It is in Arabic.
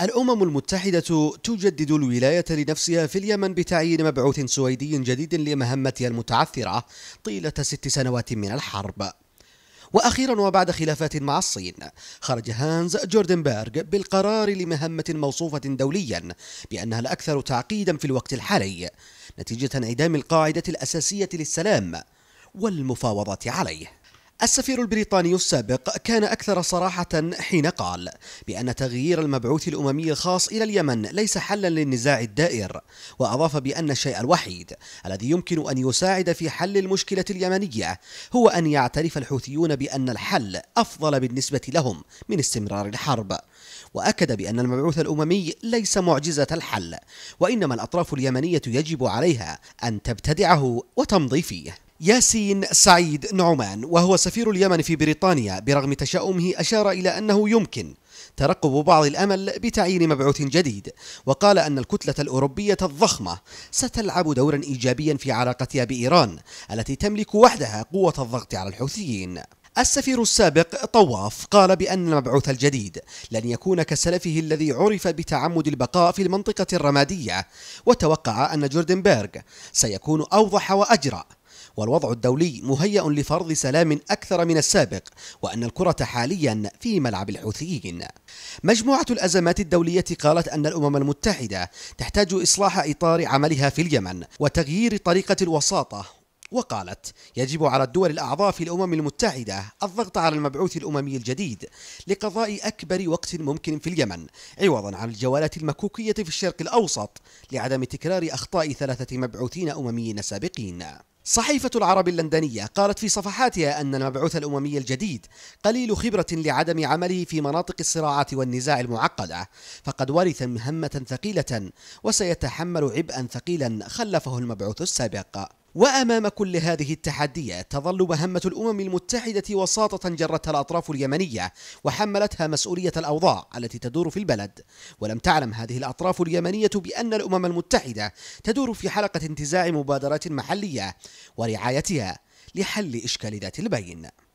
الأمم المتحدة تجدد الولاية لنفسها في اليمن بتعيين مبعوث سويدي جديد لمهمتها المتعثرة طيلة ست سنوات من الحرب وأخيرا وبعد خلافات مع الصين خرج هانز جوردنبرغ بالقرار لمهمة موصوفة دوليا بأنها الأكثر تعقيدا في الوقت الحالي نتيجة انعدام القاعدة الأساسية للسلام والمفاوضة عليه السفير البريطاني السابق كان أكثر صراحة حين قال بأن تغيير المبعوث الأممي الخاص إلى اليمن ليس حلا للنزاع الدائر وأضاف بأن الشيء الوحيد الذي يمكن أن يساعد في حل المشكلة اليمنية هو أن يعترف الحوثيون بأن الحل أفضل بالنسبة لهم من استمرار الحرب وأكد بأن المبعوث الأممي ليس معجزة الحل وإنما الأطراف اليمنية يجب عليها أن تبتدعه وتمضي فيه ياسين سعيد نعمان وهو سفير اليمن في بريطانيا برغم تشاؤمه أشار إلى أنه يمكن ترقب بعض الأمل بتعيين مبعوث جديد وقال أن الكتلة الأوروبية الضخمة ستلعب دورا إيجابيا في علاقتها بإيران التي تملك وحدها قوة الضغط على الحوثيين السفير السابق طواف قال بأن المبعوث الجديد لن يكون كسلفه الذي عرف بتعمد البقاء في المنطقة الرمادية وتوقع أن جوردنبرغ سيكون أوضح وأجرأ والوضع الدولي مهيأ لفرض سلام أكثر من السابق وأن الكرة حاليا في ملعب الحوثيين مجموعة الأزمات الدولية قالت أن الأمم المتحدة تحتاج إصلاح إطار عملها في اليمن وتغيير طريقة الوساطة وقالت يجب على الدول الأعضاء في الأمم المتحدة الضغط على المبعوث الأممي الجديد لقضاء أكبر وقت ممكن في اليمن عوضا عن الجولات المكوكية في الشرق الأوسط لعدم تكرار أخطاء ثلاثة مبعوثين أمميين سابقين صحيفة العرب اللندنية قالت في صفحاتها أن المبعوث الأممي الجديد قليل خبرة لعدم عمله في مناطق الصراعات والنزاع المعقدة فقد ورث مهمة ثقيلة وسيتحمل عبئا ثقيلا خلفه المبعوث السابق وأمام كل هذه التحديات تظل مهمة الأمم المتحدة وساطة جرتها الأطراف اليمنية وحملتها مسؤولية الأوضاع التي تدور في البلد ولم تعلم هذه الأطراف اليمنية بأن الأمم المتحدة تدور في حلقة انتزاع مبادرات محلية ورعايتها لحل إشكاليات البين